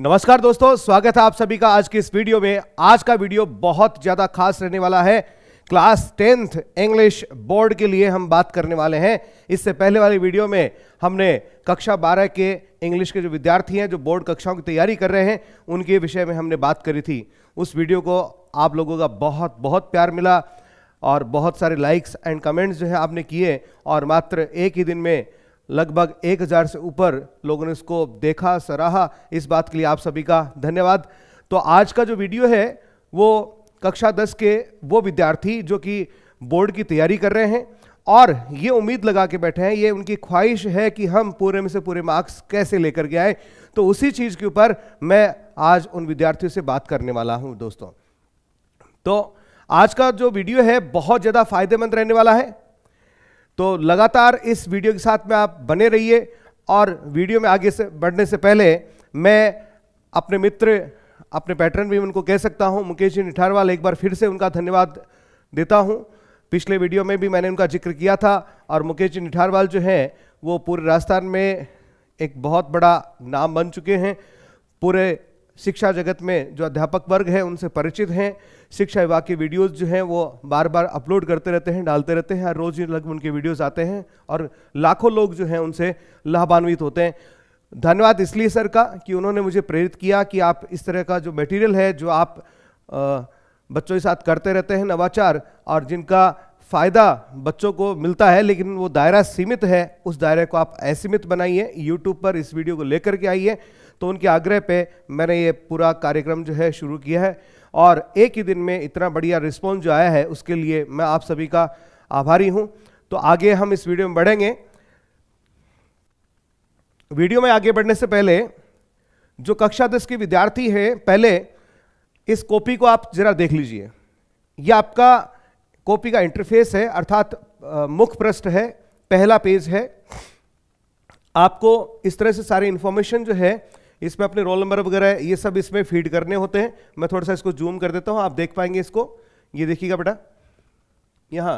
नमस्कार दोस्तों स्वागत है आप सभी का आज की इस वीडियो में आज का वीडियो बहुत ज़्यादा खास रहने वाला है क्लास टेंथ इंग्लिश बोर्ड के लिए हम बात करने वाले हैं इससे पहले वाली वीडियो में हमने कक्षा 12 के इंग्लिश के जो विद्यार्थी हैं जो बोर्ड कक्षाओं की तैयारी कर रहे हैं उनके विषय में हमने बात करी थी उस वीडियो को आप लोगों का बहुत बहुत प्यार मिला और बहुत सारे लाइक्स एंड कमेंट्स जो है आपने किए और मात्र एक ही दिन में लगभग एक हजार से ऊपर लोगों ने इसको देखा सराहा इस बात के लिए आप सभी का धन्यवाद तो आज का जो वीडियो है वो कक्षा दस के वो विद्यार्थी जो कि बोर्ड की तैयारी कर रहे हैं और ये उम्मीद लगा के बैठे हैं ये उनकी ख्वाहिश है कि हम पूरे में से पूरे मार्क्स कैसे लेकर के आए तो उसी चीज़ के ऊपर मैं आज उन विद्यार्थियों से बात करने वाला हूँ दोस्तों तो आज का जो वीडियो है बहुत ज़्यादा फायदेमंद रहने वाला है तो लगातार इस वीडियो के साथ में आप बने रहिए और वीडियो में आगे से बढ़ने से पहले मैं अपने मित्र अपने पैटर्न भी उनको कह सकता हूं मुकेश जी निठारवाल एक बार फिर से उनका धन्यवाद देता हूं पिछले वीडियो में भी मैंने उनका जिक्र किया था और मुकेश जी निठारवाल जो हैं वो पूरे राजस्थान में एक बहुत बड़ा नाम बन चुके हैं पूरे शिक्षा जगत में जो अध्यापक वर्ग है उनसे परिचित हैं शिक्षा विभाग के वीडियोज़ जो हैं वो बार बार अपलोड करते रहते हैं डालते रहते हैं हर रोज़ लगभग उनके वीडियोज आते हैं और लाखों लोग जो हैं उनसे लाभान्वित होते हैं धन्यवाद इसलिए सर का कि उन्होंने मुझे प्रेरित किया कि आप इस तरह का जो मटेरियल है जो आप बच्चों के साथ करते रहते हैं नवाचार और जिनका फ़ायदा बच्चों को मिलता है लेकिन वो दायरा सीमित है उस दायरे को आप असीमित बनाइए यूट्यूब पर इस वीडियो को लेकर के आइए तो उनके आग्रह पे मैंने ये पूरा कार्यक्रम जो है शुरू किया है और एक ही दिन में इतना बढ़िया रिस्पॉन्स जो आया है उसके लिए मैं आप सभी का आभारी हूँ तो आगे हम इस वीडियो में बढ़ेंगे वीडियो में आगे बढ़ने से पहले जो कक्षा दस के विद्यार्थी हैं पहले इस कॉपी को आप जरा देख लीजिए यह आपका कॉपी का इंटरफेस है अर्थात मुख पृष्ठ है पहला पेज है आपको इस तरह से सारी इंफॉर्मेशन जो है इसमें अपने रोल नंबर वगैरह ये सब इसमें फीड करने होते हैं मैं थोड़ा सा इसको जूम कर देता हूँ आप देख पाएंगे इसको ये देखिएगा बेटा यहाँ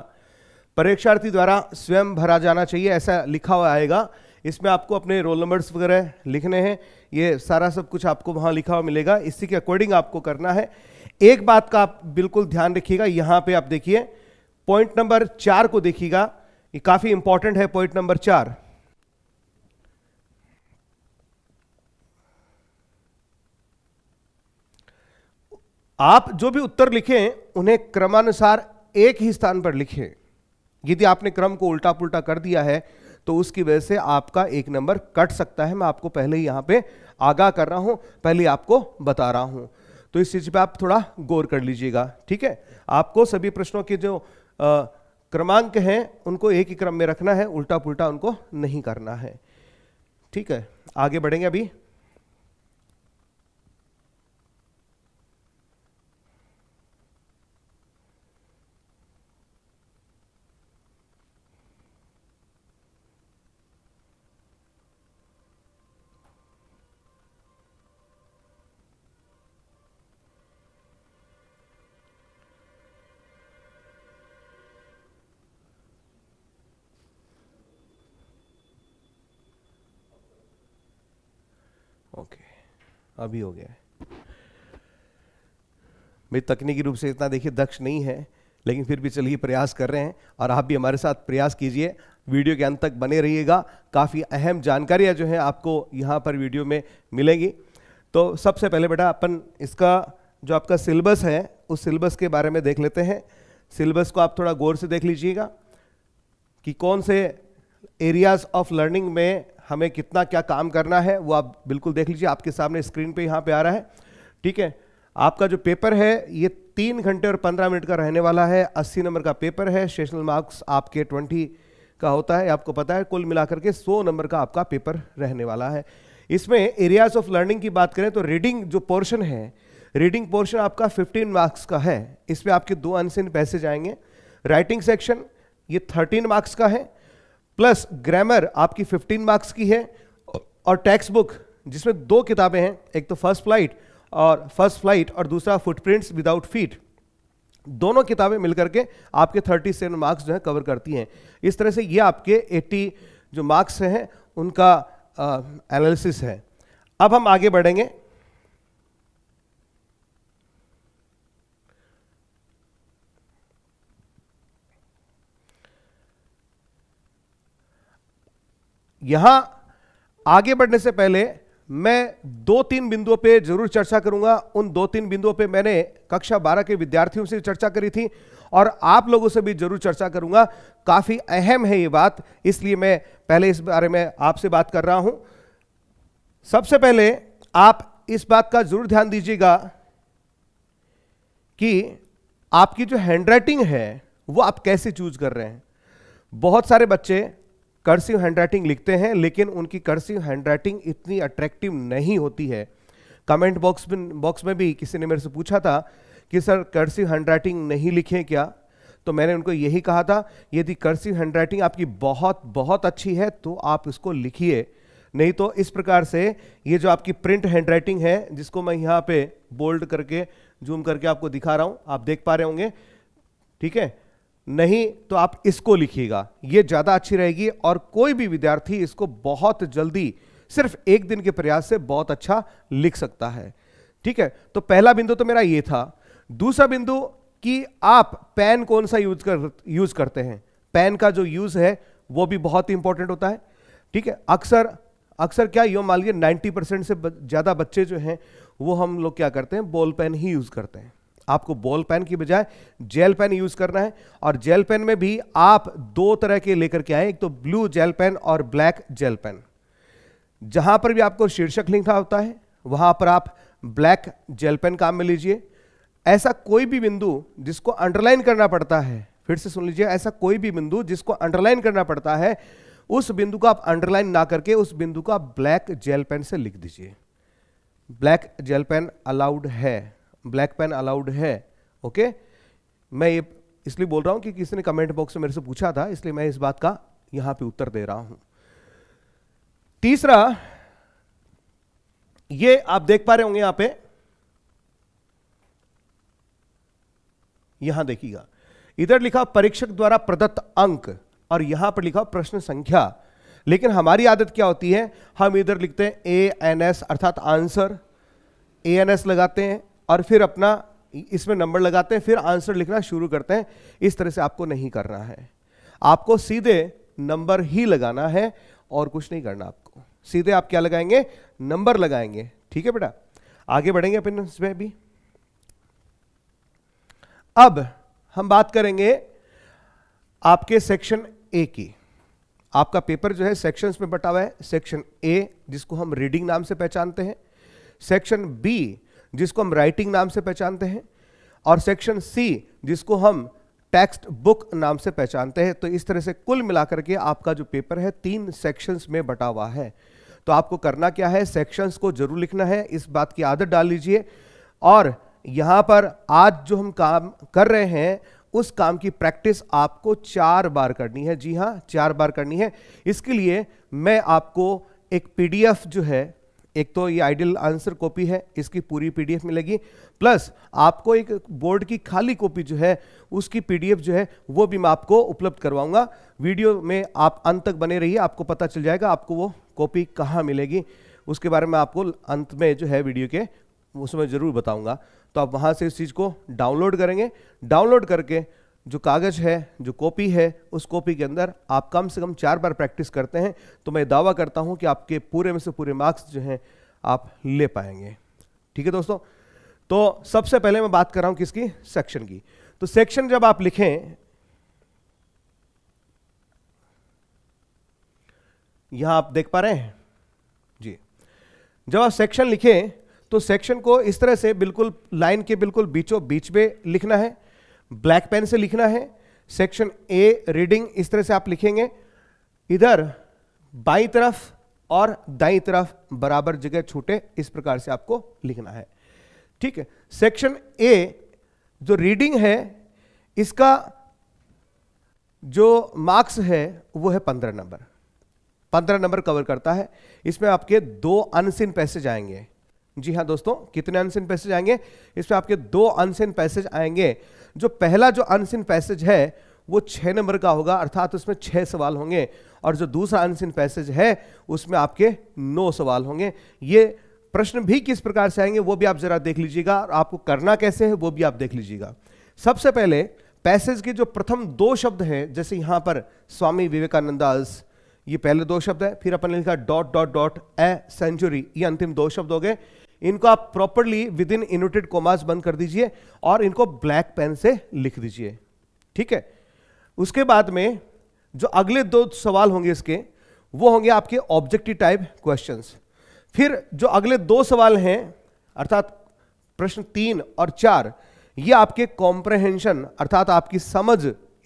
परीक्षार्थी द्वारा स्वयं भरा जाना चाहिए ऐसा लिखा हुआ आएगा इसमें आपको अपने रोल नंबर्स वगैरह लिखने हैं ये सारा सब कुछ आपको वहाँ लिखा हुआ मिलेगा इसी के अकॉर्डिंग आपको करना है एक बात का आप बिल्कुल ध्यान रखिएगा यहाँ पे आप देखिए पॉइंट नंबर चार को देखिएगा ये काफ़ी इंपॉर्टेंट है पॉइंट नंबर चार आप जो भी उत्तर लिखें उन्हें क्रमानुसार एक ही स्थान पर लिखें यदि आपने क्रम को उल्टा पुल्टा कर दिया है तो उसकी वजह से आपका एक नंबर कट सकता है मैं आपको पहले ही यहां पे आगाह कर रहा हूं पहले आपको बता रहा हूं तो इस चीज पे आप थोड़ा गौर कर लीजिएगा ठीक है आपको सभी प्रश्नों के जो क्रमांक हैं उनको एक ही क्रम में रखना है उल्टा पुल्टा उनको नहीं करना है ठीक है आगे बढ़ेंगे अभी ओके अभी हो गया मैं तकनीकी रूप से इतना देखिए दक्ष नहीं है लेकिन फिर भी चलिए प्रयास कर रहे हैं और आप भी हमारे साथ प्रयास कीजिए वीडियो के अंत तक बने रहिएगा काफ़ी अहम जानकारियां जो हैं आपको यहाँ पर वीडियो में मिलेंगी तो सबसे पहले बेटा अपन इसका जो आपका सिलेबस है उस सिलेबस के बारे में देख लेते हैं सिलेबस को आप थोड़ा गौर से देख लीजिएगा कि कौन से एरियाज ऑफ लर्निंग में हमें कितना क्या काम करना है वो आप बिल्कुल देख लीजिए आपके सामने स्क्रीन पे यहाँ पे आ रहा है ठीक है आपका जो पेपर है ये तीन घंटे और पंद्रह मिनट का रहने वाला है अस्सी नंबर का पेपर है सेशनल मार्क्स आपके ट्वेंटी का होता है आपको पता है कुल मिलाकर के सौ नंबर का आपका पेपर रहने वाला है इसमें एरियाज ऑफ लर्निंग की बात करें तो रीडिंग जो पोर्शन है रीडिंग पोर्शन आपका 15 मार्क्स का है इसमें आपके दो अनसिन पैसेज आएंगे राइटिंग सेक्शन ये 13 मार्क्स का है प्लस ग्रामर आपकी 15 मार्क्स की है और टेक्स्ट बुक जिसमें दो किताबें हैं एक तो फर्स्ट फ्लाइट और फर्स्ट फ्लाइट और दूसरा फुटप्रिंट्स विदाउट फीट दोनों किताबें मिलकर के आपके 37 मार्क्स जो है कवर करती हैं इस तरह से ये आपके 80 जो मार्क्स हैं उनका एनालिसिस है अब हम आगे बढ़ेंगे यहां आगे बढ़ने से पहले मैं दो तीन बिंदुओं पे जरूर चर्चा करूंगा उन दो तीन बिंदुओं पे मैंने कक्षा बारह के विद्यार्थियों से चर्चा करी थी और आप लोगों से भी जरूर चर्चा करूंगा काफ़ी अहम है ये बात इसलिए मैं पहले इस बारे में आपसे बात कर रहा हूं सबसे पहले आप इस बात का जरूर ध्यान दीजिएगा कि आपकी जो हैंडराइटिंग है वो आप कैसे चूज कर रहे हैं बहुत सारे बच्चे कर्सिव हैंडराइटिंग लिखते हैं लेकिन उनकी कर्सिव हैंडराइटिंग इतनी अट्रैक्टिव नहीं होती है कमेंट बॉक्स में बॉक्स में भी किसी ने मेरे से पूछा था कि सर कर्सिव हैंडराइटिंग नहीं लिखें क्या तो मैंने उनको यही कहा था यदि कर्सिव हैंडराइटिंग आपकी बहुत बहुत अच्छी है तो आप इसको लिखिए नहीं तो इस प्रकार से ये जो आपकी प्रिंट हैंडराइटिंग है जिसको मैं यहाँ पे बोल्ड करके जूम करके आपको दिखा रहा हूँ आप देख पा रहे होंगे ठीक है नहीं तो आप इसको लिखिएगा ये ज़्यादा अच्छी रहेगी और कोई भी विद्यार्थी इसको बहुत जल्दी सिर्फ एक दिन के प्रयास से बहुत अच्छा लिख सकता है ठीक है तो पहला बिंदु तो मेरा ये था दूसरा बिंदु कि आप पेन कौन सा यूज कर यूज करते हैं पेन का जो यूज है वो भी बहुत इंपॉर्टेंट होता है ठीक है अक्सर अक्सर क्या यो मान लीजिए नाइन्टी परसेंट से ज़्यादा बच्चे जो हैं वो हम लोग क्या करते हैं बॉल पेन ही यूज़ करते हैं आपको बॉल पेन की बजाय जेल पेन यूज करना है और जेल पेन में भी आप दो तरह के लेकर के आए एक तो ब्लू जेल पेन और ब्लैक जेल पेन जहां पर भी आपको शीर्षक लिखा होता है वहां पर आप ब्लैक जेल पेन काम में लीजिए ऐसा कोई भी बिंदु जिसको अंडरलाइन करना पड़ता है फिर से सुन लीजिए ऐसा कोई भी बिंदु जिसको अंडरलाइन करना पड़ता है उस बिंदु को आप अंडरलाइन ना करके उस बिंदु को आप ब्लैक जेल पेन से लिख दीजिए ब्लैक जेल पेन अलाउड है ब्लैक पेन अलाउड है ओके मैं ये इसलिए बोल रहा हूं कि किसी ने कमेंट बॉक्स में मेरे से पूछा था इसलिए मैं इस बात का यहां पे उत्तर दे रहा हूं तीसरा ये आप देख पा रहे होंगे यहां पे यहां देखिएगा इधर लिखा परीक्षक द्वारा प्रदत्त अंक और यहां पर लिखा प्रश्न संख्या लेकिन हमारी आदत क्या होती है हम इधर लिखते हैं ए एन एस अर्थात आंसर ए एन एस लगाते हैं और फिर अपना इसमें नंबर लगाते हैं फिर आंसर लिखना शुरू करते हैं इस तरह से आपको नहीं करना है आपको सीधे नंबर ही लगाना है और कुछ नहीं करना आपको सीधे आप क्या लगाएंगे नंबर लगाएंगे ठीक है बेटा आगे बढ़ेंगे अपन इसमें भी अब हम बात करेंगे आपके सेक्शन ए की आपका पेपर जो है सेक्शंस में बटा हुआ है सेक्शन ए जिसको हम रीडिंग नाम से पहचानते हैं सेक्शन बी जिसको हम राइटिंग नाम से पहचानते हैं और सेक्शन सी जिसको हम टेक्स्ट बुक नाम से पहचानते हैं तो इस तरह से कुल मिलाकर के आपका जो पेपर है तीन सेक्शंस में बटा हुआ है तो आपको करना क्या है सेक्शंस को जरूर लिखना है इस बात की आदत डाल लीजिए और यहाँ पर आज जो हम काम कर रहे हैं उस काम की प्रैक्टिस आपको चार बार करनी है जी हाँ चार बार करनी है इसके लिए मैं आपको एक पीडीएफ जो है एक तो ये आइडियल आंसर कॉपी है इसकी पूरी पीडीएफ मिलेगी प्लस आपको एक बोर्ड की खाली कॉपी जो है उसकी पीडीएफ जो है वो भी मैं आपको उपलब्ध करवाऊंगा वीडियो में आप अंत तक बने रहिए आपको पता चल जाएगा आपको वो कॉपी कहाँ मिलेगी उसके बारे में आपको अंत में जो है वीडियो के उसमें ज़रूर बताऊँगा तो आप वहाँ से इस चीज़ को डाउनलोड करेंगे डाउनलोड करके जो कागज़ है जो कॉपी है उस कॉपी के अंदर आप कम से कम चार बार प्रैक्टिस करते हैं तो मैं दावा करता हूं कि आपके पूरे में से पूरे मार्क्स जो हैं आप ले पाएंगे ठीक है दोस्तों तो सबसे पहले मैं बात कर रहा हूं किसकी सेक्शन की तो सेक्शन जब आप लिखें यहां आप देख पा रहे हैं जी जब आप सेक्शन लिखें तो सेक्शन को इस तरह से बिल्कुल लाइन के बिल्कुल बीचों बीच में लिखना है ब्लैक पेन से लिखना है सेक्शन ए रीडिंग इस तरह से आप लिखेंगे इधर बाई तरफ और दाई तरफ बराबर जगह छूटे इस प्रकार से आपको लिखना है ठीक है सेक्शन ए जो रीडिंग है इसका जो मार्क्स है वो है पंद्रह नंबर पंद्रह नंबर कवर करता है इसमें आपके दो अनसिन पैसेज आएंगे जी हाँ दोस्तों कितने अनसिन पैसेज आएंगे इसमें आपके दो अनसिन पैसेज आएंगे जो पहला जो अनसिन पैसेज है वो छः नंबर का होगा अर्थात उसमें छः सवाल होंगे और जो दूसरा अनसिन पैसेज है उसमें आपके नौ सवाल होंगे ये प्रश्न भी किस प्रकार से आएंगे वो भी आप जरा देख लीजिएगा और आपको करना कैसे है वो भी आप देख लीजिएगा सबसे पहले पैसेज के जो प्रथम दो शब्द हैं जैसे यहाँ पर स्वामी विवेकानंद ये पहले दो शब्द है फिर अपन ने लिखा dot dot dot a century ये अंतिम दो शब्द हो गए इनको आप properly within inverted commas बंद कर दीजिए और इनको ब्लैक पेन से लिख दीजिए ठीक है उसके बाद में जो अगले दो सवाल होंगे इसके वो होंगे आपके ऑब्जेक्टिव टाइप क्वेश्चंस फिर जो अगले दो सवाल हैं अर्थात प्रश्न तीन और चार ये आपके कॉम्प्रहेंशन अर्थात आपकी समझ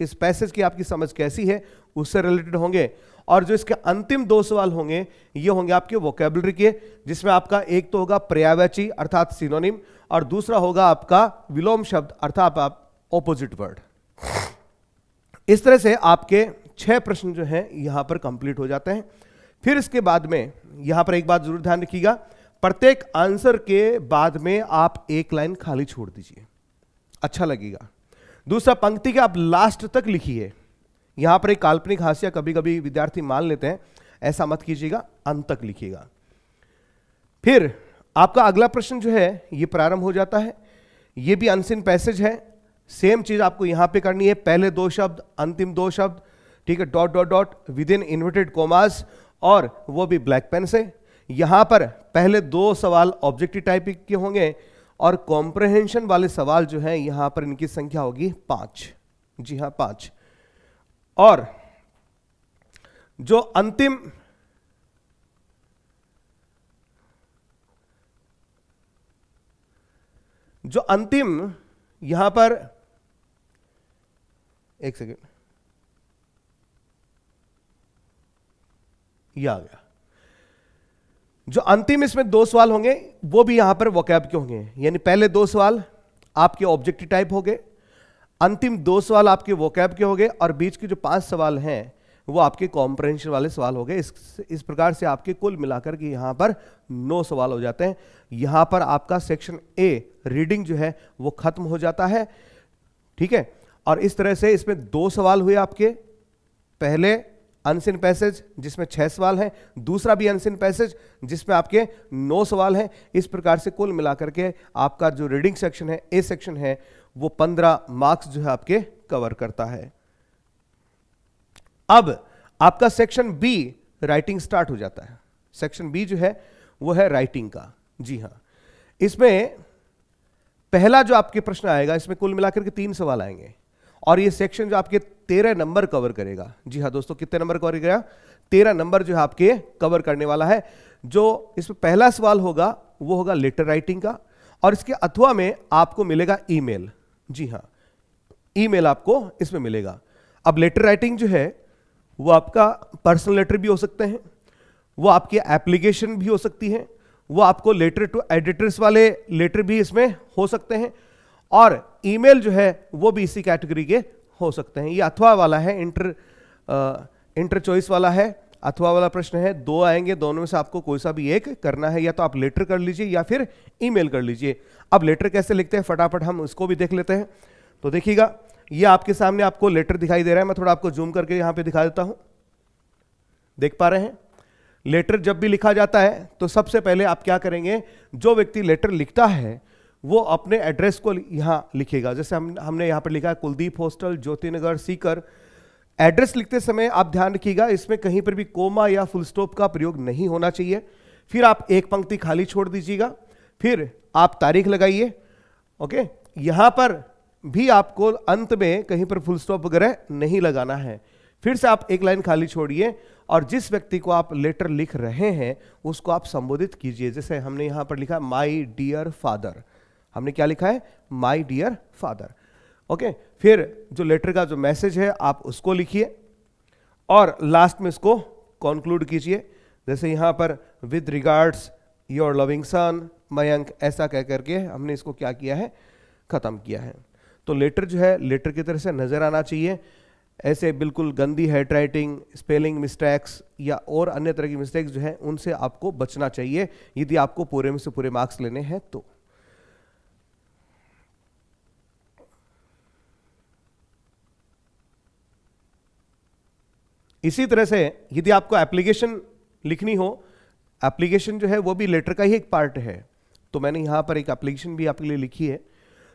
इस पैसेज की आपकी समझ कैसी है उससे रिलेटेड होंगे और जो इसके अंतिम दो सवाल होंगे ये होंगे आपके वोकेबलरी के जिसमें आपका एक तो होगा पर्यावची अर्थात सिनोनिम और दूसरा होगा आपका विलोम शब्द अर्थात आप ऑपोजिट वर्ड इस तरह से आपके छह प्रश्न जो हैं यहां पर कंप्लीट हो जाते हैं फिर इसके बाद में यहां पर एक बात जरूर ध्यान रखिएगा प्रत्येक आंसर के बाद में आप एक लाइन खाली छोड़ दीजिए अच्छा लगेगा दूसरा पंक्ति के आप लास्ट तक लिखिए यहां पर एक काल्पनिक हास्य कभी कभी विद्यार्थी मान लेते हैं ऐसा मत कीजिएगा अंत तक लिखिएगा फिर आपका अगला प्रश्न जो है यह प्रारंभ हो जाता है यह भी अनसिन पैसेज है सेम चीज आपको यहां पे करनी है पहले दो शब्द अंतिम दो शब्द ठीक है dot dot dot within inverted commas और वो भी ब्लैक पेन से यहां पर पहले दो सवाल ऑब्जेक्टिव टाइप के होंगे और कॉम्प्रहेंशन वाले सवाल जो है यहां पर इनकी संख्या होगी पांच जी हाँ पांच और जो अंतिम जो अंतिम यहां पर एक सेकेंड ये आ गया जो अंतिम इसमें दो सवाल होंगे वो भी यहां पर वोकैब के होंगे यानी पहले दो सवाल आपके ऑब्जेक्टिव टाइप हो गए अंतिम दो सवाल आपके वोकैब के हो गए और बीच के जो पांच सवाल हैं वो आपके कॉम्प्रेंशन वाले सवाल हो गए इस इस प्रकार से आपके कुल मिलाकर के यहाँ पर नौ सवाल हो जाते हैं यहाँ पर आपका सेक्शन ए रीडिंग जो है वो खत्म हो जाता है ठीक है और इस तरह से इसमें दो सवाल हुए आपके पहले अनसिन पैसेज जिसमें छह सवाल हैं दूसरा भी अनसिन पैसेज जिसमें आपके नौ सवाल हैं इस प्रकार से कुल मिलाकर के आपका जो रीडिंग सेक्शन है ए सेक्शन है वो पंद्रह मार्क्स जो है आपके कवर करता है अब आपका सेक्शन बी राइटिंग स्टार्ट हो जाता है सेक्शन बी जो है वो है राइटिंग का जी हां इसमें पहला जो आपके प्रश्न आएगा इसमें कुल मिलाकर के तीन सवाल आएंगे और ये सेक्शन जो आपके तेरह नंबर कवर करेगा जी हाँ दोस्तों कितने नंबर कवर गया तेरह नंबर जो है आपके कवर करने वाला है जो इसमें पहला सवाल होगा वो होगा लेटर राइटिंग का और इसके अथवा में आपको मिलेगा ईमेल जी हाँ ईमेल आपको इसमें मिलेगा अब लेटर राइटिंग जो है वो आपका पर्सनल लेटर भी हो सकते हैं वो आपकी एप्लीकेशन भी हो सकती है वो आपको लेटर टू एडिटर्स वाले लेटर भी इसमें हो सकते हैं और ईमेल जो है वो भी इसी कैटेगरी के हो सकते हैं ये अथवा वाला है इंटर इंटर चॉइस वाला है अथवा वाला प्रश्न है दो आएंगे दोनों में से आपको कोई सा भी एक करना है या तो आप लेटर कर लीजिए या फिर ईमेल कर लीजिए अब लेटर कैसे लिखते हैं फटाफट हम उसको भी देख लेते हैं तो देखिएगा ये आपके सामने आपको लेटर दिखाई दे रहा है मैं थोड़ा आपको जूम करके यहाँ पे दिखा देता हूँ देख पा रहे हैं लेटर जब भी लिखा जाता है तो सबसे पहले आप क्या करेंगे जो व्यक्ति लेटर लिखता है वो अपने एड्रेस को यहाँ लिखेगा जैसे हम हमने यहाँ पर लिखा है कुलदीप हॉस्टल नगर सीकर एड्रेस लिखते समय आप ध्यान रखिएगा इसमें कहीं पर भी कोमा या फुल स्टॉप का प्रयोग नहीं होना चाहिए फिर आप एक पंक्ति खाली छोड़ दीजिएगा फिर आप तारीख लगाइए ओके यहां पर भी आपको अंत में कहीं पर फुल स्टॉप वगैरह नहीं लगाना है फिर से आप एक लाइन खाली छोड़िए और जिस व्यक्ति को आप लेटर लिख रहे हैं उसको आप संबोधित कीजिए जैसे हमने यहां पर लिखा माई डियर फादर हमने क्या लिखा है माई डियर फादर ओके फिर जो लेटर का जो मैसेज है आप उसको लिखिए और लास्ट में इसको कॉन्क्लूड कीजिए जैसे यहाँ पर with regards your loving son Mayank ऐसा कह करके हमने इसको क्या किया है ख़त्म किया है तो लेटर जो है लेटर की तरह से नज़र आना चाहिए ऐसे बिल्कुल गंदी हैड राइटिंग स्पेलिंग मिस्टेक्स या और अन्य तरह की मिस्टेक्स जो हैं उनसे आपको बचना चाहिए यदि आपको पूरे में से पूरे मार्क्स लेने हैं तो इसी तरह से यदि आपको एप्लीकेशन लिखनी हो एप्लीकेशन जो है वो भी लेटर का ही एक पार्ट है तो मैंने यहाँ पर एक एप्लीकेशन भी आपके लिए लिखी है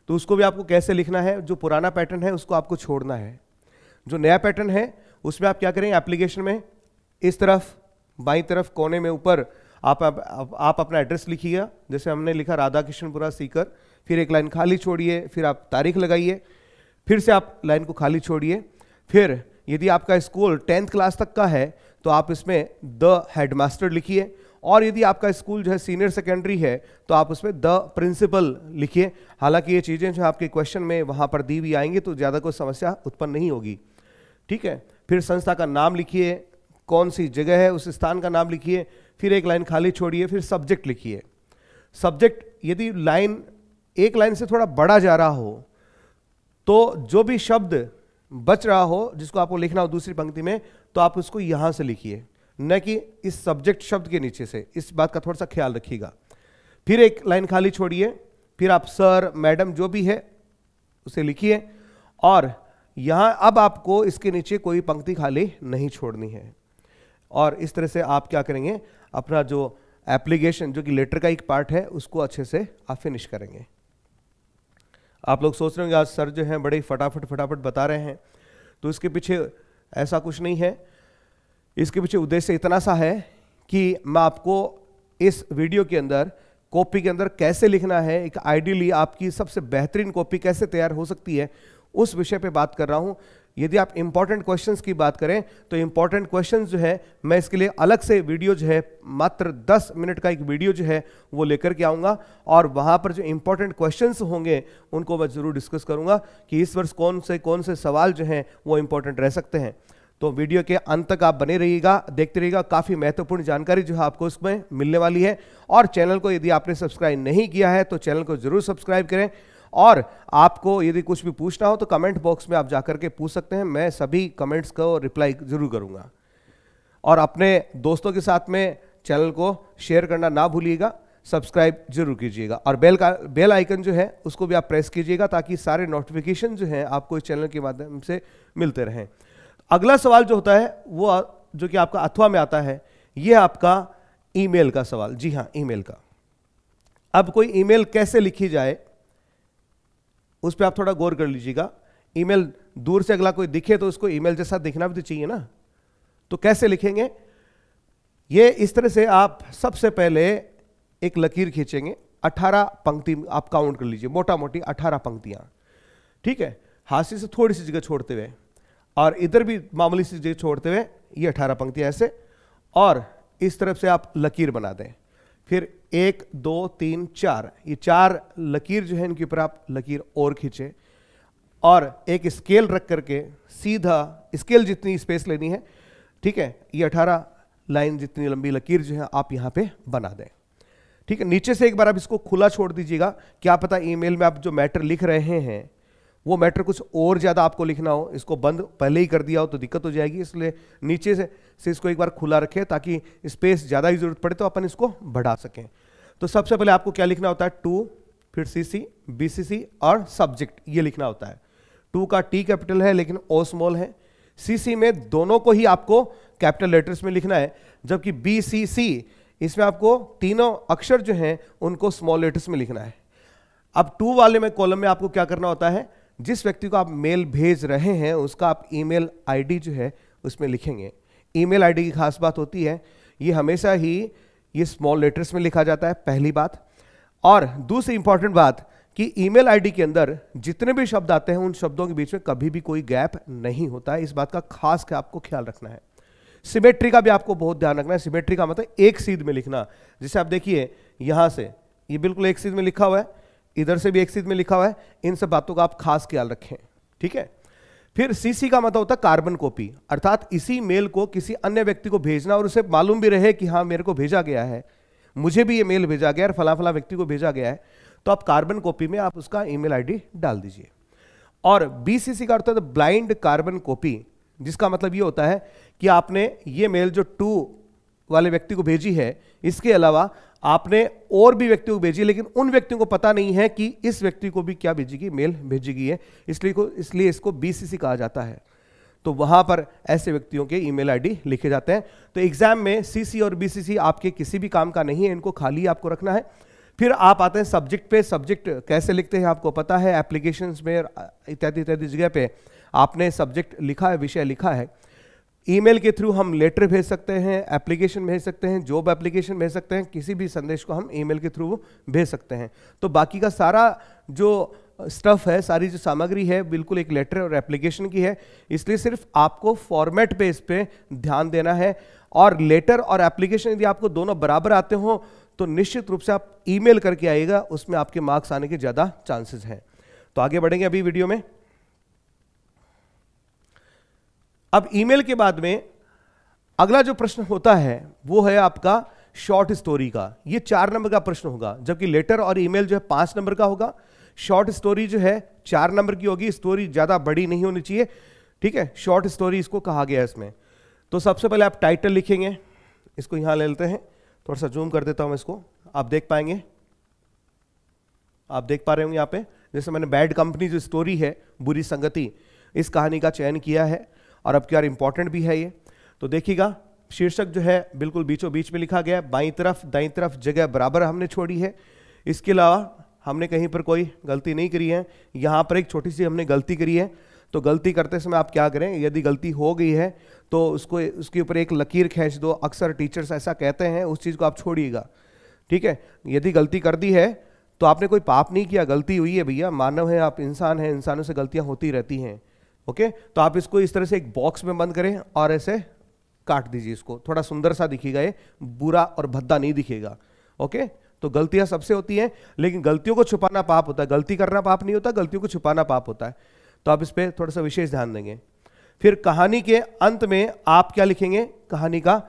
तो उसको भी आपको कैसे लिखना है जो पुराना पैटर्न है उसको आपको छोड़ना है जो नया पैटर्न है उसमें आप क्या करें एप्लीकेशन में इस तरफ बाई तरफ कोने में ऊपर आप, आप, आप अपना एड्रेस लिखिएगा जैसे हमने लिखा राधा कृष्णपुरा सीकर फिर एक लाइन खाली छोड़िए फिर आप तारीख लगाइए फिर से आप लाइन को खाली छोड़िए फिर यदि आपका स्कूल टेंथ क्लास तक का है तो आप इसमें द हेडमास्टर लिखिए और यदि आपका स्कूल जो है सीनियर सेकेंडरी है तो आप उसमें द प्रिंसिपल लिखिए हालांकि ये चीज़ें जो आपके क्वेश्चन में वहाँ पर दी हुई आएंगी तो ज़्यादा कोई समस्या उत्पन्न नहीं होगी ठीक है फिर संस्था का नाम लिखिए कौन सी जगह है उस स्थान का नाम लिखिए फिर एक लाइन खाली छोड़िए फिर सब्जेक्ट लिखिए सब्जेक्ट यदि लाइन एक लाइन से थोड़ा बड़ा जा रहा हो तो जो भी शब्द बच रहा हो जिसको आपको लिखना हो दूसरी पंक्ति में तो आप उसको यहां से लिखिए न कि इस सब्जेक्ट शब्द के नीचे से इस बात का थोड़ा सा ख्याल रखिएगा फिर एक लाइन खाली छोड़िए फिर आप सर मैडम जो भी है उसे लिखिए और यहां अब आपको इसके नीचे कोई पंक्ति खाली नहीं छोड़नी है और इस तरह से आप क्या करेंगे अपना जो एप्लीकेशन जो कि लेटर का एक पार्ट है उसको अच्छे से आप फिनिश करेंगे आप लोग सोच रहे होंगे आज सर जो हैं बड़े फटाफट फटाफट बता रहे हैं तो इसके पीछे ऐसा कुछ नहीं है इसके पीछे उद्देश्य इतना सा है कि मैं आपको इस वीडियो के अंदर कॉपी के अंदर कैसे लिखना है एक आइडियली आपकी सबसे बेहतरीन कॉपी कैसे तैयार हो सकती है उस विषय पे बात कर रहा हूँ यदि आप इंपॉर्टेंट क्वेश्चंस की बात करें तो इंपॉर्टेंट क्वेश्चंस जो है मैं इसके लिए अलग से वीडियो जो है मात्र 10 मिनट का एक वीडियो जो है वो लेकर के आऊंगा और वहां पर जो इंपॉर्टेंट क्वेश्चंस होंगे उनको मैं ज़रूर डिस्कस करूंगा कि इस वर्ष कौन से कौन से सवाल जो हैं वो इंपॉर्टेंट रह सकते हैं तो वीडियो के अंत तक आप बने रहिएगा देखते रहिएगा काफ़ी महत्वपूर्ण जानकारी जो है आपको उसमें मिलने वाली है और चैनल को यदि आपने सब्सक्राइब नहीं किया है तो चैनल को ज़रूर सब्सक्राइब करें और आपको यदि कुछ भी पूछना हो तो कमेंट बॉक्स में आप जाकर के पूछ सकते हैं मैं सभी कमेंट्स को रिप्लाई जरूर करूंगा और अपने दोस्तों के साथ में चैनल को शेयर करना ना भूलिएगा सब्सक्राइब जरूर कीजिएगा और बेल का बेल आइकन जो है उसको भी आप प्रेस कीजिएगा ताकि सारे नोटिफिकेशन जो हैं आपको इस चैनल के माध्यम से मिलते रहें अगला सवाल जो होता है वो जो कि आपका अथवा में आता है ये आपका ईमेल का सवाल जी हाँ ईमेल का अब कोई ईमेल कैसे लिखी जाए उस पर आप थोड़ा गौर कर लीजिएगा ईमेल दूर से अगला कोई दिखे तो उसको ईमेल जैसा दिखना भी तो चाहिए ना तो कैसे लिखेंगे ये इस तरह से आप सबसे पहले एक लकीर खींचेंगे 18 पंक्ति आप काउंट कर लीजिए मोटा मोटी 18 पंक्तियां ठीक है हाथी से थोड़ी सी जगह छोड़ते हुए और इधर भी मामूली सी जगह छोड़ते हुए ये 18 पंक्तियां ऐसे और इस तरफ से आप लकीर बना दें फिर एक दो तीन चार ये चार लकीर जो है इनके ऊपर आप लकीर और खींचे और एक स्केल रख करके सीधा स्केल जितनी स्पेस लेनी है ठीक है ये अठारह लाइन जितनी लंबी लकीर जो है आप यहाँ पे बना दें ठीक है नीचे से एक बार आप इसको खुला छोड़ दीजिएगा क्या पता ईमेल में आप जो मैटर लिख रहे हैं वो मैटर कुछ और ज़्यादा आपको लिखना हो इसको बंद पहले ही कर दिया हो तो दिक्कत हो जाएगी इसलिए नीचे से, से इसको एक बार खुला रखें ताकि स्पेस ज़्यादा ही जरूरत पड़े तो अपन इसको बढ़ा सकें तो सबसे पहले आपको क्या लिखना होता है टू फिर सी सी बी सी सी और सब्जेक्ट ये लिखना होता है टू का टी कैपिटल है लेकिन ओ स्मॉल है सी सी में दोनों को ही आपको कैपिटल लेटर्स में लिखना है जबकि बी सी सी इसमें आपको तीनों अक्षर जो हैं उनको स्मॉल लेटर्स में लिखना है अब टू वाले में कॉलम में आपको क्या करना होता है जिस व्यक्ति को आप मेल भेज रहे हैं उसका आप ईमेल आईडी जो है उसमें लिखेंगे ईमेल आईडी की खास बात होती है ये हमेशा ही ये स्मॉल लेटर्स में लिखा जाता है पहली बात और दूसरी इंपॉर्टेंट बात कि ईमेल आईडी के अंदर जितने भी शब्द आते हैं उन शब्दों के बीच में कभी भी कोई गैप नहीं होता है इस बात का खास का आपको ख्याल रखना है सिमेट्री का भी आपको बहुत ध्यान रखना है सिमेट्री का मतलब एक सीध में लिखना जैसे आप देखिए यहां से ये बिल्कुल एक सीध में लिखा हुआ है इधर से भी एक चीज में लिखा हुआ है इन सब बातों का आप खास ख्याल रखें ठीक है फिर सीसी का मतलब होता है कार्बन कॉपी अर्थात इसी मेल को किसी अन्य व्यक्ति को भेजना और उसे मालूम भी रहे कि हाँ मेरे को भेजा गया है मुझे भी ये मेल भेजा गया है फला फला व्यक्ति को भेजा गया है तो आप कार्बन कॉपी में आप उसका ईमेल आईडी डाल दीजिए और बीसीसी का अर्थ ब्लाइंड कार्बन कॉपी जिसका मतलब ये होता है कि आपने ये मेल जो टू वाले व्यक्ति को भेजी है इसके अलावा आपने और भी व्यक्तियों को भेजी लेकिन उन व्यक्तियों को पता नहीं है कि इस व्यक्ति को भी क्या भेजी गई मेल भेजी गई है इसलिए को इसलिए इसको बीसीसी कहा जाता है तो वहां पर ऐसे व्यक्तियों के ईमेल आईडी लिखे जाते हैं तो एग्जाम में सीसी और बीसीसी आपके किसी भी काम का नहीं है इनको खाली आपको रखना है फिर आप आते हैं सब्जेक्ट पे सब्जेक्ट कैसे लिखते हैं आपको पता है एप्लीकेशन में इत्यादि इत्यादि जगह पे आपने सब्जेक्ट लिखा है विषय लिखा है ईमेल के थ्रू हम लेटर भेज सकते हैं एप्लीकेशन भेज सकते हैं जॉब एप्लीकेशन भेज सकते हैं किसी भी संदेश को हम ईमेल के थ्रू भेज सकते हैं तो बाकी का सारा जो स्टफ है सारी जो सामग्री है बिल्कुल एक लेटर और एप्लीकेशन की है इसलिए सिर्फ आपको फॉर्मेट पे इस पर ध्यान देना है और लेटर और एप्लीकेशन यदि आपको दोनों बराबर आते हों तो निश्चित रूप से आप ईमेल करके आइएगा उसमें आपके मार्क्स आने के ज़्यादा चांसेस हैं तो आगे बढ़ेंगे अभी वीडियो में अब ईमेल के बाद में अगला जो प्रश्न होता है वो है आपका शॉर्ट स्टोरी का ये चार नंबर का प्रश्न होगा जबकि लेटर और ईमेल जो है पांच नंबर का होगा शॉर्ट स्टोरी जो है चार नंबर की होगी स्टोरी ज्यादा बड़ी नहीं होनी चाहिए ठीक है शॉर्ट स्टोरी इसको कहा गया है इसमें तो सबसे पहले आप टाइटल लिखेंगे इसको यहां ले लेते हैं थोड़ा सा जूम कर देता हूं इसको आप देख पाएंगे आप देख पा रहे होंगे यहां पे जैसे मैंने बैड कंपनी जो स्टोरी है बुरी संगति इस कहानी का चयन किया है और अब क्या इंपॉर्टेंट भी है ये तो देखिएगा शीर्षक जो है बिल्कुल बीचों बीच में लिखा गया है बाई तरफ दाई तरफ जगह बराबर हमने छोड़ी है इसके अलावा हमने कहीं पर कोई गलती नहीं करी है यहाँ पर एक छोटी सी हमने गलती करी है तो गलती करते समय आप क्या करें यदि गलती हो गई है तो उसको उसके ऊपर एक लकीर खींच दो अक्सर टीचर्स ऐसा कहते हैं उस चीज़ को आप छोड़िएगा ठीक है यदि गलती कर दी है तो आपने कोई पाप नहीं किया गलती हुई है भैया मानव है आप इंसान हैं इंसानों से गलतियाँ होती रहती हैं ओके तो आप इसको इस तरह से एक बॉक्स में बंद करें और ऐसे काट दीजिए इसको थोड़ा सुंदर सा दिखेगा ये बुरा और भद्दा नहीं दिखेगा ओके तो गलतियां सबसे होती हैं लेकिन गलतियों को छुपाना पाप होता है गलती करना पाप नहीं होता गलतियों को छुपाना पाप होता है तो आप इस पर थोड़ा सा विशेष ध्यान देंगे फिर कहानी के अंत में आप क्या लिखेंगे कहानी का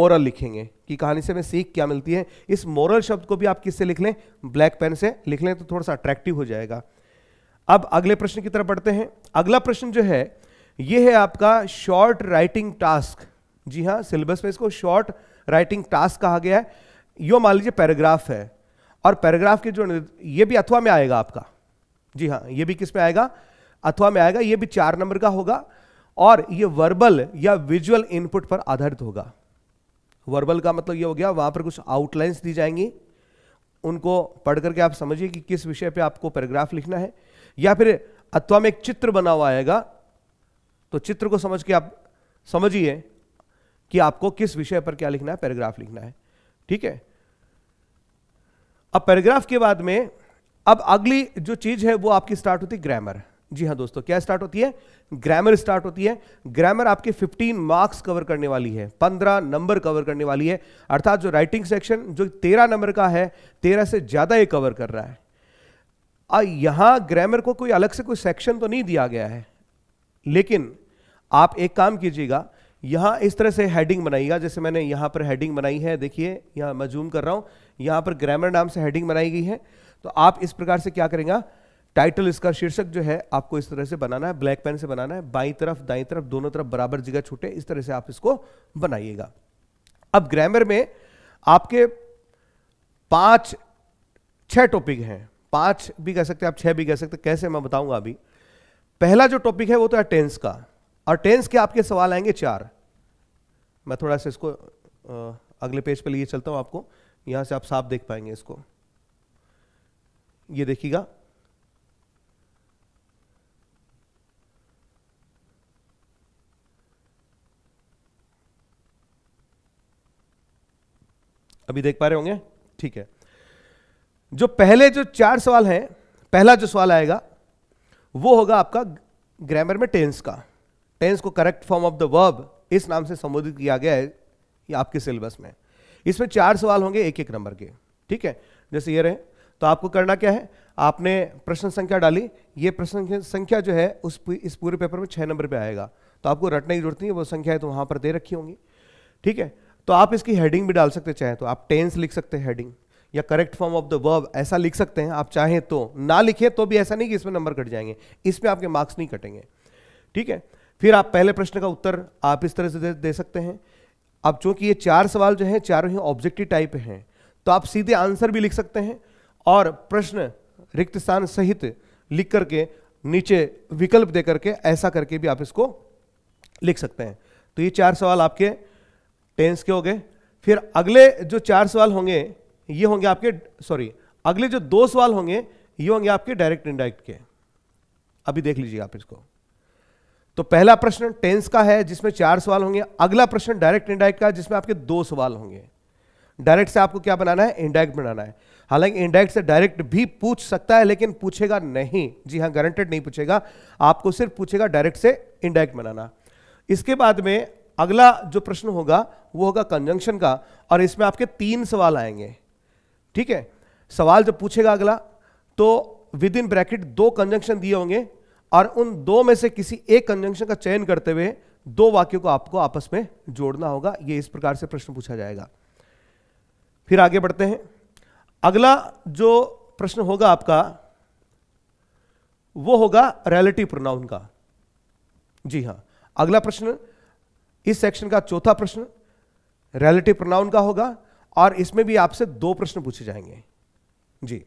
मोरल लिखेंगे कि कहानी से हमें सीख क्या मिलती है इस मोरल शब्द को भी आप किससे लिख लें ब्लैक पेन से लिख लें तो थोड़ा सा अट्रैक्टिव हो जाएगा अब अगले प्रश्न की तरफ बढ़ते हैं अगला प्रश्न जो है ये है आपका शॉर्ट राइटिंग टास्क जी हाँ सिलेबस में इसको शॉर्ट राइटिंग टास्क कहा गया है यो मान लीजिए पैराग्राफ है और पैराग्राफ के जो ये भी अथवा में आएगा आपका जी हाँ ये भी किस में आएगा अथवा में आएगा ये भी चार नंबर का होगा और ये वर्बल या विजुअल इनपुट पर आधारित होगा वर्बल का मतलब ये हो गया वहां पर कुछ आउटलाइंस दी जाएंगी उनको पढ़ करके आप समझिए कि किस विषय पे आपको पैराग्राफ लिखना है या फिर अथवा में एक चित्र बना हुआ आएगा तो चित्र को समझ के आप समझिए कि आपको किस विषय पर क्या लिखना है पैराग्राफ लिखना है ठीक है अब पैराग्राफ के बाद में अब अगली जो चीज है वो आपकी स्टार्ट होती है ग्रामर जी हाँ दोस्तों क्या स्टार्ट होती है ग्रामर स्टार्ट होती है ग्रामर आपके 15 मार्क्स कवर करने वाली है 15 नंबर कवर करने वाली है अर्थात जो राइटिंग सेक्शन जो 13 नंबर का है 13 से ज़्यादा ये कवर कर रहा है और यहां ग्रामर को कोई अलग से कोई सेक्शन तो नहीं दिया गया है लेकिन आप एक काम कीजिएगा यहां इस तरह से हेडिंग बनाइएगा जैसे मैंने यहां पर हेडिंग बनाई है देखिए यहां मैं जूम कर रहा हूं यहां पर ग्रामर नाम से हेडिंग बनाई गई है तो आप इस प्रकार से क्या करेंगे टाइटल इसका शीर्षक जो है आपको इस तरह से बनाना है ब्लैक पेन से बनाना है बाई तरफ दाई तरफ दोनों तरफ बराबर जगह छूटे इस तरह से आप इसको बनाइएगा अब ग्रामर में आपके पांच छह टॉपिक हैं पांच भी कह सकते हैं आप छह भी कह सकते हैं कैसे मैं बताऊंगा अभी पहला जो टॉपिक है वो तो है टेंस का और टेंस के आपके सवाल आएंगे चार मैं थोड़ा सा इसको अगले पेज पर लिए चलता हूं आपको यहां से आप साफ देख पाएंगे इसको ये देखिएगा अभी देख पा रहे होंगे ठीक है जो पहले जो चार सवाल हैं पहला जो सवाल आएगा वो होगा आपका ग्रामर में टेंस का टेंस को correct form of the verb इस नाम से संबोधित किया गया है ये आपके सिलेबस में इसमें चार सवाल होंगे एक एक नंबर के ठीक है जैसे ये रहे तो आपको करना क्या है आपने प्रश्न संख्या डाली ये प्रश्न संख्या जो है उस इस पूरे पेपर में छः नंबर पे आएगा तो आपको रटने की जरूरत नहीं है वो संख्या है तो वहाँ पर दे रखी होंगी ठीक है तो आप इसकी हेडिंग भी डाल सकते चाहें तो आप टेंस लिख सकते हैं हेडिंग या correct form of the verb ऐसा लिख सकते हैं आप चाहें तो ना लिखे तो भी ऐसा नहीं कि इसमें नंबर कट जाएंगे इसमें आपके मार्क्स नहीं कटेंगे ठीक है फिर आप पहले प्रश्न का उत्तर आप इस तरह से दे, दे सकते हैं अब चूंकि ये चार सवाल जो है चारों ही ऑब्जेक्टिव टाइप हैं तो आप सीधे आंसर भी लिख सकते हैं और प्रश्न रिक्त स्थान सहित लिख करके नीचे विकल्प दे करके ऐसा करके भी आप इसको लिख सकते हैं तो ये चार सवाल आपके टेंस के हो गए फिर अगले जो चार सवाल होंगे ये होंगे आपके सॉरी अगले जो दो सवाल होंगे ये होंगे आपके डायरेक्ट इनडायरेक्ट के अभी देख लीजिए आप इसको तो पहला प्रश्न टेंस का है जिसमें चार सवाल होंगे अगला प्रश्न डायरेक्ट इनडायरेक्ट का जिसमें आपके दो सवाल होंगे डायरेक्ट से आपको क्या बनाना है इनडायरेक्ट बनाना है हालांकि इनडायरेक्ट से डायरेक्ट भी पूछ सकता है लेकिन पूछेगा नहीं जी हाँ गारंटेड नहीं पूछेगा आपको सिर्फ पूछेगा डायरेक्ट से इनडायरेक्ट बनाना इसके बाद में अगला जो प्रश्न होगा वो होगा कंजंक्शन का और इसमें आपके तीन सवाल आएंगे ठीक है सवाल जब पूछेगा अगला तो विद इन ब्रैकेट दो कंजंक्शन दिए होंगे और उन दो में से किसी एक कंजंक्शन का चयन करते हुए दो वाक्यों को आपको आपस में जोड़ना होगा ये इस प्रकार से प्रश्न पूछा जाएगा फिर आगे बढ़ते हैं अगला जो प्रश्न होगा आपका वो होगा रियलिटी प्रोनाउन का जी हां अगला प्रश्न इस सेक्शन का चौथा प्रश्न रियलिटी प्रोनाउन का होगा और इसमें भी आपसे दो प्रश्न पूछे जाएंगे जी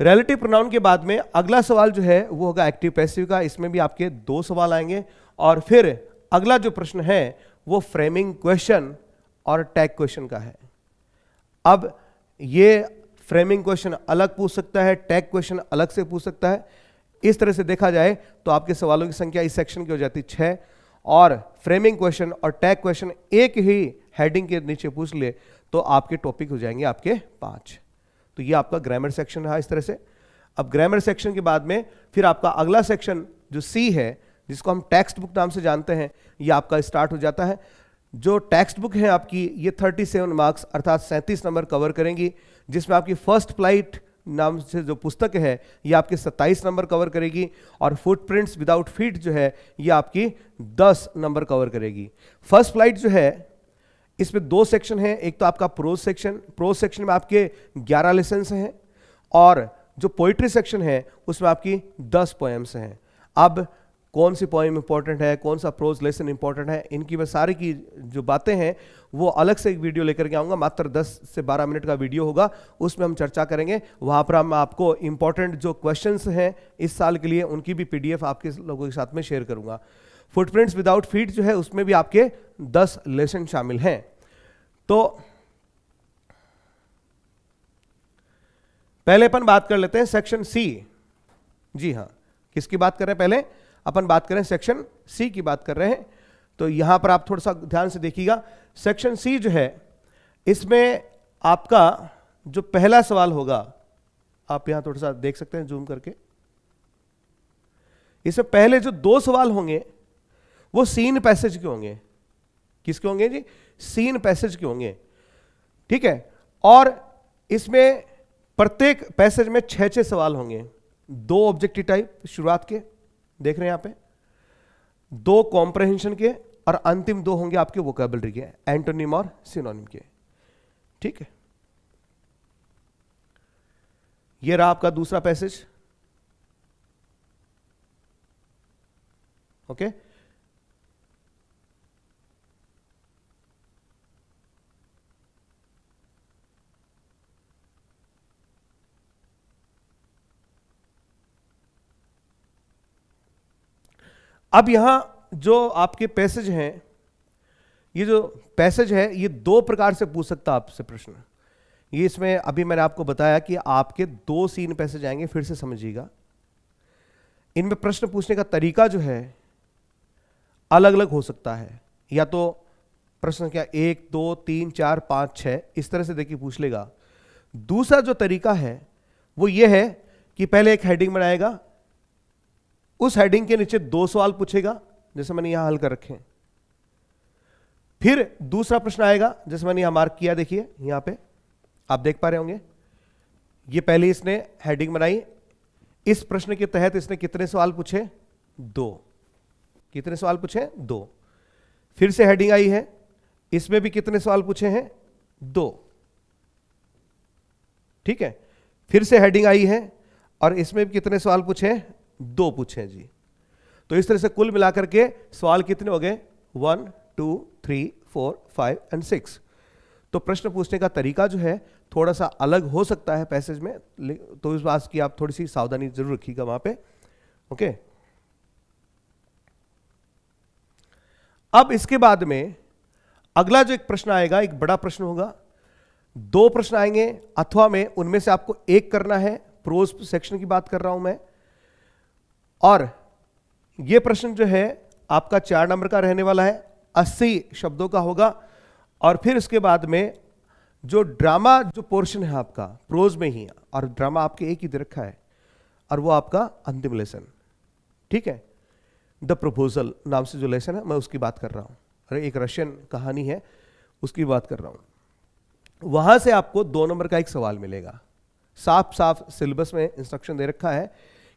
रिलेटिव प्रोनाउन के बाद में अगला सवाल जो है वो होगा एक्टिव पैसिव का इसमें भी आपके दो सवाल आएंगे और फिर अगला जो प्रश्न है वो फ्रेमिंग क्वेश्चन और टैग क्वेश्चन का है अब ये फ्रेमिंग क्वेश्चन अलग पूछ सकता है टैग क्वेश्चन अलग से पूछ सकता है इस तरह से देखा जाए तो आपके सवालों की संख्या इस सेक्शन की हो जाती है और फ्रेमिंग क्वेश्चन और टैग क्वेश्चन एक ही हेडिंग के नीचे पूछ लिए तो आपके टॉपिक हो जाएंगे आपके पांच तो ये आपका ग्रामर सेक्शन रहा इस तरह से अब ग्रामर सेक्शन के बाद में फिर आपका अगला सेक्शन जो सी है जिसको हम टेक्स्ट बुक नाम से जानते हैं ये आपका स्टार्ट हो जाता है जो टेक्स्ट बुक है आपकी ये 37 मार्क्स अर्थात 37 नंबर कवर करेंगी जिसमें आपकी फर्स्ट फ्लाइट नाम से जो पुस्तक है ये आपके 27 नंबर कवर करेगी और फुटप्रिंट्स विदाउट फीट जो है ये आपकी 10 नंबर कवर करेगी फर्स्ट फ्लाइट जो है इसमें दो सेक्शन है एक तो आपका प्रोज सेक्शन प्रोज सेक्शन में आपके 11 लेसन्स हैं और जो पोइट्री सेक्शन है उसमें आपकी 10 पोएम्स हैं अब कौन सी पॉइंट इंपॉर्टेंट है कौन सा प्रोज लेसन इंपॉर्टेंट है इनकी मैं सारी की जो बातें हैं वो अलग से एक वीडियो लेकर के आऊँगा मात्र 10 से 12 मिनट का वीडियो होगा उसमें हम चर्चा करेंगे वहाँ पर हम आपको इंपॉर्टेंट जो क्वेश्चंस हैं इस साल के लिए उनकी भी पी आपके लोगों के साथ में शेयर करूँगा फुटप्रिंट्स विदाउट फीट जो है उसमें भी आपके दस लेसन शामिल हैं तो पहले अपन बात कर लेते हैं सेक्शन सी जी हाँ किसकी बात कर रहे हैं पहले अपन बात करें सेक्शन सी की बात कर रहे हैं तो यहां पर आप थोड़ा सा ध्यान से देखिएगा सेक्शन सी जो है इसमें आपका जो पहला सवाल होगा आप यहां थोड़ा सा देख सकते हैं जूम करके इससे पहले जो दो सवाल होंगे वो सीन पैसेज के होंगे किसके होंगे जी सीन पैसेज के होंगे ठीक है और इसमें प्रत्येक पैसेज में छह छह सवाल होंगे दो ऑब्जेक्टिव टाइप शुरुआत के देख रहे हैं यहां पे दो कॉम्प्रहेंशन के और अंतिम दो होंगे आपके वोकेबलरी के एंटोनिम और सिनोनिम के ठीक है ये रहा आपका दूसरा पैसेज ओके okay? अब यहां जो आपके पैसेज हैं ये जो पैसेज है ये दो प्रकार से पूछ सकता आपसे प्रश्न ये इसमें अभी मैंने आपको बताया कि आपके दो सीन पैसेज आएंगे फिर से समझिएगा इनमें प्रश्न पूछने का तरीका जो है अलग अलग हो सकता है या तो प्रश्न क्या एक दो तीन चार पाँच छः इस तरह से देखिए पूछ लेगा दूसरा जो तरीका है वो ये है कि पहले एक हेडिंग बनाएगा उस हेडिंग के नीचे दो सवाल पूछेगा जैसे मैंने यहां हल कर रखे हैं फिर दूसरा प्रश्न आएगा जैसे मैंने यहां मार्क किया देखिए यहां पे आप देख पा रहे होंगे ये पहले इसने हेडिंग बनाई इस प्रश्न के तहत इसने कितने सवाल पूछे दो कितने सवाल पूछे दो फिर से हेडिंग आई है इसमें भी कितने सवाल पूछे हैं दो ठीक है फिर से हेडिंग आई है और इसमें भी कितने सवाल पूछे दो पूछे जी तो इस तरह से कुल मिलाकर के सवाल कितने हो गए one two three four five and six तो प्रश्न पूछने का तरीका जो है थोड़ा सा अलग हो सकता है पैसेज में तो इस बात की आप थोड़ी सी सावधानी जरूर रखिएगा वहां पे ओके अब इसके बाद में अगला जो एक प्रश्न आएगा एक बड़ा प्रश्न होगा दो प्रश्न आएंगे अथवा में उनमें से आपको एक करना है प्रोज सेक्शन की बात कर रहा हूं मैं और ये प्रश्न जो है आपका चार नंबर का रहने वाला है अस्सी शब्दों का होगा और फिर इसके बाद में जो ड्रामा जो पोर्शन है आपका प्रोज में ही और ड्रामा आपके एक ही दे रखा है और वो आपका अंतिम लेसन ठीक है द प्रपोजल नाम से जो लेसन है मैं उसकी बात कर रहा हूं अरे एक रशियन कहानी है उसकी बात कर रहा हूं वहां से आपको दो नंबर का एक सवाल मिलेगा साफ साफ सिलेबस में इंस्ट्रक्शन दे रखा है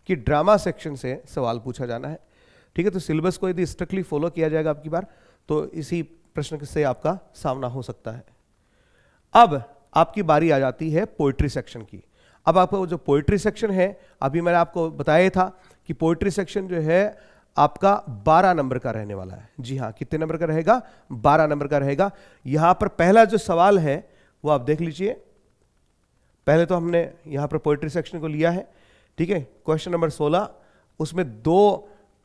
कि ड्रामा सेक्शन से सवाल पूछा जाना है ठीक है तो सिलेबस को यदि स्ट्रिक्टली फॉलो किया जाएगा आपकी बार तो इसी प्रश्न से आपका सामना हो सकता है अब आपकी बारी आ जाती है पोइट्री सेक्शन की अब आपको जो पोइट्री सेक्शन है अभी मैंने आपको बताया था कि पोइट्री सेक्शन जो है आपका 12 नंबर का रहने वाला है जी हाँ कितने नंबर का रहेगा 12 नंबर का रहेगा यहां पर पहला जो सवाल है वो आप देख लीजिए पहले तो हमने यहां पर पोइट्री सेक्शन को लिया है ठीक है क्वेश्चन नंबर सोलह उसमें दो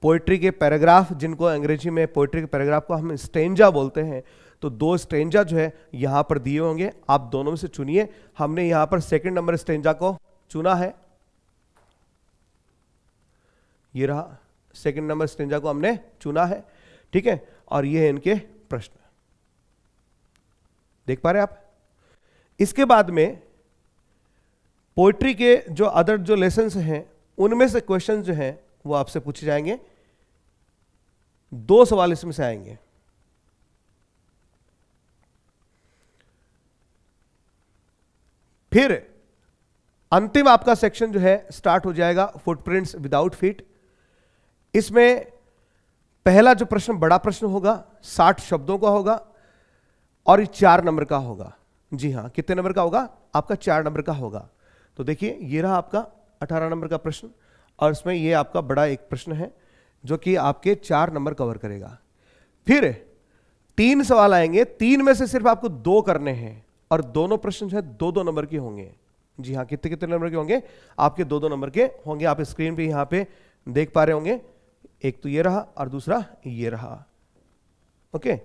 पोइट्री के पैराग्राफ जिनको अंग्रेजी में पोइट्री के पैराग्राफ को हम स्टेंजा बोलते हैं तो दो स्टेंजा जो है यहां पर दिए होंगे आप दोनों में से चुनिए हमने यहां पर सेकंड नंबर स्टेंजा को चुना है ये रहा सेकंड नंबर स्टेंजा को हमने चुना है ठीक है और ये है इनके प्रश्न देख पा रहे आप इसके बाद में पोइट्री के जो अदर जो लेसन हैं उनमें से क्वेश्चन जो हैं वो आपसे पूछे जाएंगे दो सवाल इसमें से आएंगे फिर अंतिम आपका सेक्शन जो है स्टार्ट हो जाएगा फुटप्रिंट्स विदाउट फीट इसमें पहला जो प्रश्न बड़ा प्रश्न होगा साठ शब्दों का होगा और ये चार नंबर का होगा जी हां कितने नंबर का होगा आपका चार नंबर का होगा तो देखिए ये रहा आपका 18 नंबर का प्रश्न और इसमें ये आपका बड़ा एक प्रश्न है जो कि आपके चार नंबर कवर करेगा फिर तीन सवाल आएंगे तीन में से सिर्फ आपको दो करने हैं और दोनों प्रश्न जो है दो दो नंबर के होंगे जी हाँ कितने कितने नंबर के होंगे आपके दो दो नंबर के होंगे आप स्क्रीन पे यहां पे देख पा रहे होंगे एक तो ये रहा और दूसरा ये रहा ओके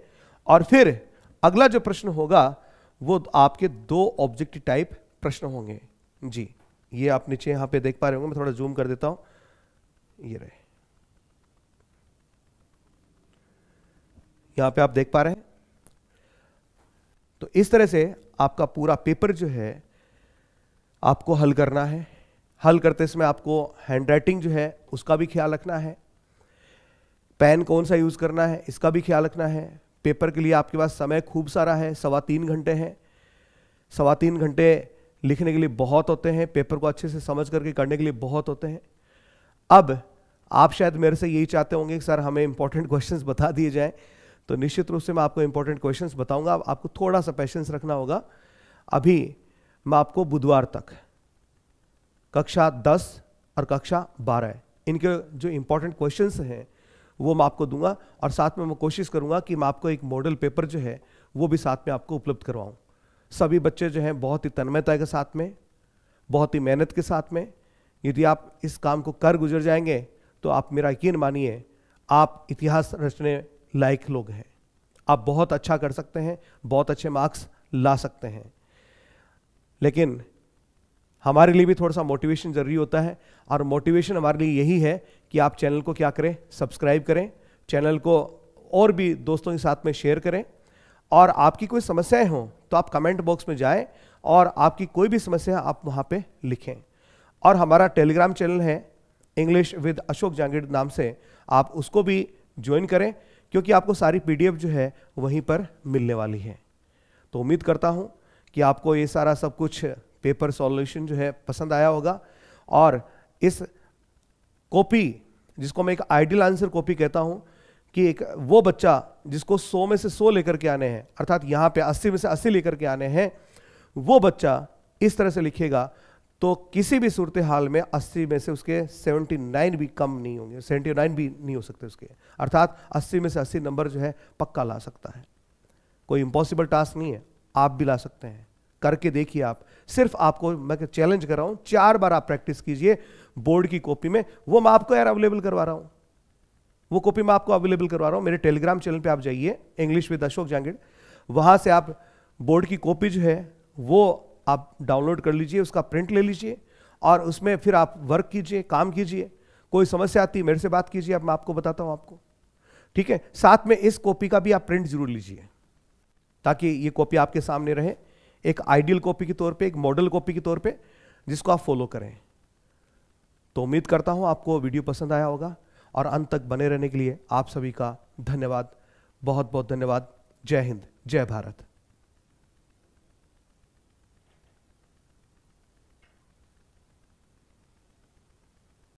और फिर अगला जो प्रश्न होगा वो आपके दो ऑब्जेक्ट टाइप प्रश्न होंगे जी ये आप नीचे यहां पे देख पा रहे होंगे मैं थोड़ा जूम कर देता हूं ये रहे यहां पे आप देख पा रहे हैं तो इस तरह से आपका पूरा पेपर जो है आपको हल करना है हल करते समय आपको हैंडराइटिंग जो है उसका भी ख्याल रखना है पेन कौन सा यूज़ करना है इसका भी ख्याल रखना है पेपर के लिए आपके पास समय खूब सारा है सवा तीन घंटे हैं सवा तीन घंटे लिखने के लिए बहुत होते हैं पेपर को अच्छे से समझ करके करने के लिए बहुत होते हैं अब आप शायद मेरे से यही चाहते होंगे कि सर हमें इंपॉर्टेंट क्वेश्चन बता दिए जाएं तो निश्चित रूप से मैं आपको इंपॉर्टेंट क्वेश्चन बताऊंगा आपको थोड़ा सा पेशेंस रखना होगा अभी मैं आपको बुधवार तक कक्षा दस और कक्षा बारह इनके जो इंपॉर्टेंट क्वेश्चन हैं वो मैं आपको दूंगा और साथ में मैं कोशिश करूंगा कि मैं आपको एक मॉडल पेपर जो है वो भी साथ में आपको उपलब्ध करवाऊँ सभी बच्चे जो हैं बहुत ही तन्मयता के साथ में बहुत ही मेहनत के साथ में यदि आप इस काम को कर गुजर जाएंगे तो आप मेरा यकीन मानिए आप इतिहास रचने लायक लोग हैं आप बहुत अच्छा कर सकते हैं बहुत अच्छे मार्क्स ला सकते हैं लेकिन हमारे लिए भी थोड़ा सा मोटिवेशन ज़रूरी होता है और मोटिवेशन हमारे लिए यही है कि आप चैनल को क्या करें सब्सक्राइब करें चैनल को और भी दोस्तों के साथ में शेयर करें और आपकी कोई समस्याएं हों तो आप कमेंट बॉक्स में जाएं और आपकी कोई भी समस्या आप वहां पे लिखें और हमारा टेलीग्राम चैनल है इंग्लिश विद अशोक जांगीड़ नाम से आप उसको भी ज्वाइन करें क्योंकि आपको सारी पीडीएफ जो है वहीं पर मिलने वाली है तो उम्मीद करता हूं कि आपको ये सारा सब कुछ पेपर सॉल्यूशन जो है पसंद आया होगा और इस कॉपी जिसको मैं एक आइडियल आंसर कॉपी कहता हूं कि एक वो बच्चा जिसको 100 में से 100 लेकर के आने हैं अर्थात यहां पे 80 में से 80 लेकर के आने हैं वो बच्चा इस तरह से लिखेगा तो किसी भी सूरत हाल में 80 में से उसके 79 भी कम नहीं होंगे 79 भी नहीं हो सकते उसके अर्थात 80 में से 80 नंबर जो है पक्का ला सकता है कोई इंपॉसिबल टास्क नहीं है आप भी ला सकते हैं करके देखिए आप सिर्फ आपको मैं चैलेंज कर रहा हूं चार बार आप प्रैक्टिस कीजिए बोर्ड की कॉपी में वो मैं आपको यार अवेलेबल करवा रहा हूं वो कॉपी मैं आपको अवेलेबल करवा रहा हूँ मेरे टेलीग्राम चैनल पे आप जाइए इंग्लिश विद अशोक जांगिड़ वहाँ से आप बोर्ड की कॉपी जो है वो आप डाउनलोड कर लीजिए उसका प्रिंट ले लीजिए और उसमें फिर आप वर्क कीजिए काम कीजिए कोई समस्या आती मेरे से बात कीजिए अब मैं आपको बताता हूँ आपको ठीक है साथ में इस कॉपी का भी आप प्रिंट जरूर लीजिए ताकि ये कॉपी आपके सामने रहे एक आइडियल कॉपी के तौर पे एक मॉडल कॉपी के तौर पे जिसको आप फॉलो करें तो उम्मीद करता हूँ आपको वीडियो पसंद आया होगा और अंत तक बने रहने के लिए आप सभी का धन्यवाद बहुत बहुत धन्यवाद जय हिंद जय भारत